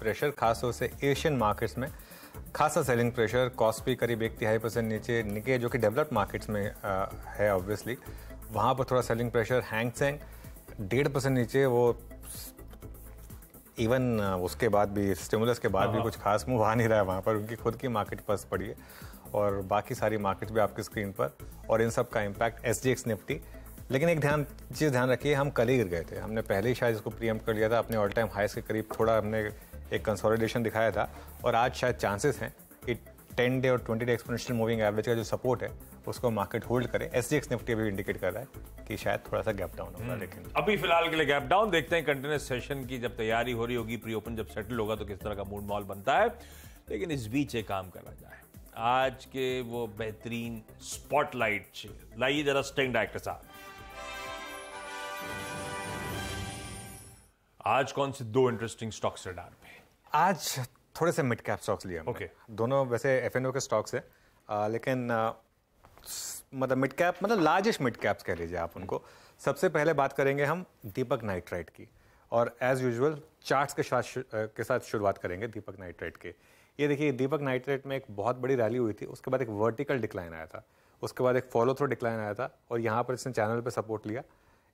Pressure खासतौर से Asian markets में खासा सेलिंग प्रेशर कॉस्ट भी करीब एक तिहाई परसेंट नीचे निके जो कि डेवलप्ड मार्केट्स में आ, है ऑब्वियसली वहाँ पर थोड़ा सेलिंग प्रेशर हैंग सेंग डेढ़ परसेंट नीचे वो इवन उसके बाद भी स्टिमुलस के बाद भी हाँ। कुछ खास मूव आ नहीं रहा है वहाँ पर उनकी खुद की मार्केट पस पड़ी है और बाकी सारी मार्केट भी आपकी स्क्रीन पर और इन सब का impact S D X Nifty लेकिन एक ध्यान चीज़ ध्यान रखिए हम कल ही गिर गए थे हमने पहले ही शायद इसको प्रियम कर लिया था अपने ऑल टाइम हाइस के करीब थोड़ा हमने एक कंसोलिडेशन दिखाया था और आज शायद चांसेस हैं कि टेन डे और twenty day exponential moving average का जो सपोर्ट है उसको मार्केट होल्ड करे एस डी एक्स निफ्टी अभी इंडिकेट कर रहा है कि शायद थोड़ा सा गैप डाउन होगा लेकिन हम्म। अभी फिलहाल के लिए गैप डाउन देखते हैं कंटिन्यूस सेशन की जब तैयारी हो रही होगी प्री ओपन जब सेटल होगा तो किस तरह का मूड मॉल बनता है लेकिन इस बीच एक काम करा जाए आज के वो बेहतरीन स्पॉटलाइट लाइए जरा स्टिंग डायरेक्टर साहब आज कौन से दो इंटरेस्टिंग स्टॉक्स रडार पे आज थोड़े से मिड कैप स्टॉक्स लिए ओके okay. दोनों वैसे एफ के स्टॉक्स है आ, लेकिन आ, मतलब मिड कैप मतलब लार्जेस्ट मिड कैप्स कह लीजिए आप उनको सबसे पहले बात करेंगे हम दीपक नाइट्राइट की और एज यूजुअल चार्ट्स के साथ के साथ शुरुआत करेंगे दीपक नाइट्राइट के ये देखिए दीपक नाइट्राइट में एक बहुत बड़ी रैली हुई थी उसके बाद एक वर्टिकल डिक्लाइन आया था उसके बाद एक फॉलो थ्रो डिक्लाइन आया था और यहाँ पर इसने चैनल पर सपोर्ट लिया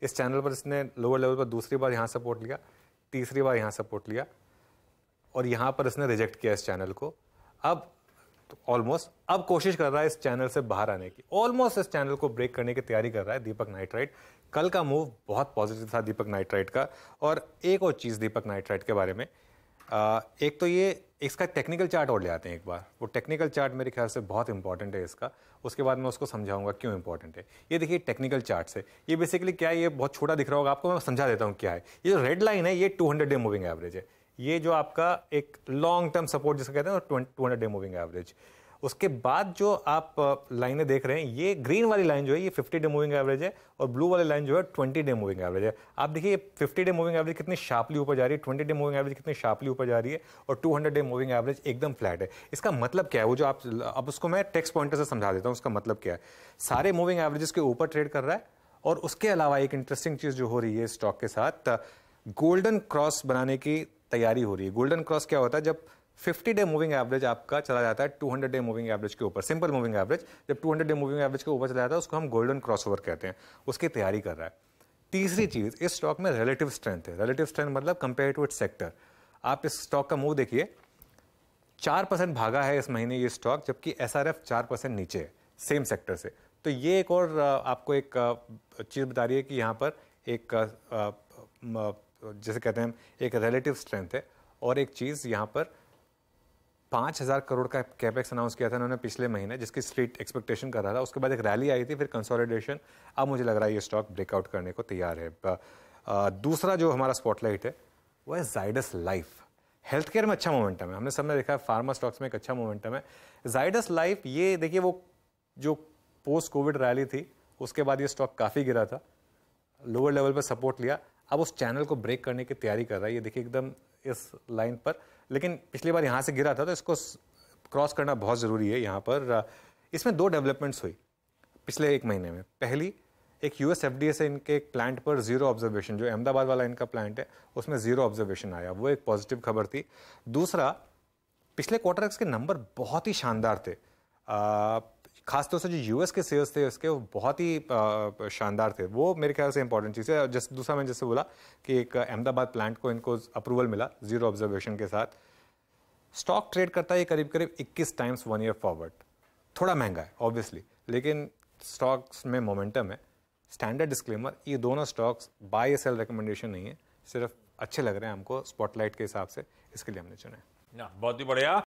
इस चैनल पर इसने लोअर लेवल पर दूसरी बार यहाँ सपोर्ट लिया तीसरी बार यहाँ सपोर्ट लिया और यहाँ पर इसने रिजेक्ट किया इस चैनल को अब ऑलमोस्ट तो अब कोशिश कर रहा है इस चैनल से बाहर आने की ऑलमोस्ट इस चैनल को ब्रेक करने की तैयारी कर रहा है दीपक नाइट कल का मूव बहुत पॉजिटिव था दीपक नाइट का और एक और चीज़ दीपक नाइट के बारे में आ, एक तो ये इसका टेक्निकल चार्ट और ले आते हैं एक बार वो टेक्निकल चार्ट मेरे ख्याल से बहुत इंपॉर्टेंट है इसका उसके बाद मैं उसको समझाऊंगा क्यों इंपॉर्टेंट है ये देखिए टेक्निकल चार्ट से ये बेसिकली क्या है ये बहुत छोटा दिख रहा होगा आपको मैं समझा देता हूँ क्या है ये जो रेड लाइन है ये टू डे मूविंग एवरेज है ये जो आपका एक लॉन्ग टर्म सपोर्ट जिसको कहते हैं two hundred day moving average उसके बाद जो आप लाइनें देख रहे हैं ये ग्रीन वाली लाइन जो है ये 50 डे मूविंग एवरेज है और ब्लू वाली लाइन जो है 20 डे मूविंग एवरेज है आप देखिए ये 50 डे मूविंग एवरेज कितनी शार्पली ऊपर जा रही है 20 डे मूविंग एवरेज कितनी शार्पली ऊपर जा रही है और 200 डे मूविंग एवरेज एकदम फ्लैट है इसका मतलब क्या है वो जो आप अब उसको मैं टेक्स पॉइंटर से समझा देता हूँ उसका मतलब क्या है सारे मूविंग एवरेजेस के ऊपर ट्रेड कर रहा है और उसके अलावा एक इंटरेस्टिंग चीज़ जो हो रही है स्टॉक के साथ गोल्डन क्रॉस बनाने की तैयारी हो रही है गोल्डन क्रॉस क्या होता है जब 50 डे मूविंग एवरेज आपका चला जाता है 200 डे मूविंग एवरेज के ऊपर सिंपल मूविंग एवरेज जब 200 डे मूविंग एवरेज के ऊपर चला जाता है उसको हम गोल्डन क्रॉसओवर कहते हैं उसकी तैयारी कर रहा है तीसरी चीज़ इस स्टॉक में रिलेटिव स्ट्रेंथ है रिलेटिव स्ट्रेंथ मतलब कंपेयर टू इट्स सेक्टर आप इस स्टॉक का मूव देखिए चार परसेंट भागा है इस महीने ये स्टॉक जबकि एस आर एफ चार परसेंट नीचे है सेम सेक्टर से तो ये एक और आपको एक चीज़ बता रही है कि यहाँ पर एक जैसे कहते हैं एक रिलेटिव स्ट्रेंथ है और एक चीज़ यहाँ पर पाँच हज़ार करोड़ का कैपेक्स अनाउंस किया था उन्होंने पिछले महीने जिसकी स्ट्रीट एक्सपेक्टेशन कर रहा था उसके बाद एक रैली आई थी फिर कंसोलिडेशन अब मुझे लग रहा है ये स्टॉक ब्रेकआउट करने को तैयार है दूसरा जो हमारा स्पॉटलाइट है वो है जाइडस लाइफ हेल्थ केयर में अच्छा मोमेंटम है हमने सबने देखा है फार्मा स्टॉक्स में एक अच्छा मोमेंटम है जाइडस लाइफ ये देखिए वो जो पोस्ट कोविड रैली थी उसके बाद ये स्टॉक काफ़ी गिरा था लोअर लेवल पर सपोर्ट लिया अब उस चैनल को ब्रेक करने की तैयारी कर रहा है ये देखिए एकदम इस लाइन पर लेकिन पिछली बार यहाँ से गिरा था तो इसको क्रॉस करना बहुत ज़रूरी है यहाँ पर इसमें दो डेवलपमेंट्स हुई पिछले एक महीने में पहली एक U S F D A से इनके एक प्लांट पर ज़ीरो ऑब्जर्वेशन जो अहमदाबाद वाला इनका प्लांट है उसमें ज़ीरो ऑब्जर्वेशन आया वो एक पॉजिटिव खबर थी दूसरा पिछले क्वार्टर के नंबर बहुत ही शानदार थे खासतौर से जो यूएस के सेल्स थे उसके वो बहुत ही शानदार थे वो मेरे ख्याल से इंपॉर्टेंट चीज़ है जैसे दूसरा मैंने जैसे बोला कि एक अहमदाबाद प्लांट को इनको अप्रूवल मिला जीरो ऑब्जर्वेशन के साथ स्टॉक ट्रेड करता है करीब करीब 21 टाइम्स वन ईयर फॉरवर्ड थोड़ा महंगा है ऑब्वियसली लेकिन स्टॉक्स में मोमेंटम है स्टैंडर्ड डिस्क्लेमर ये दोनों स्टॉक्स बाय सेल रिकमेंडेशन नहीं है सिर्फ अच्छे लग रहे हैं हमको स्पॉटलाइट के हिसाब से इसके लिए हमने चुना ना बहुत ही बढ़िया